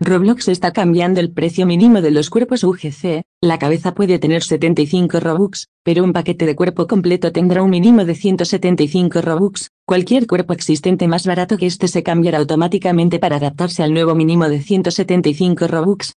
Roblox está cambiando el precio mínimo de los cuerpos UGC, la cabeza puede tener 75 Robux, pero un paquete de cuerpo completo tendrá un mínimo de 175 Robux, cualquier cuerpo existente más barato que este se cambiará automáticamente para adaptarse al nuevo mínimo de 175 Robux,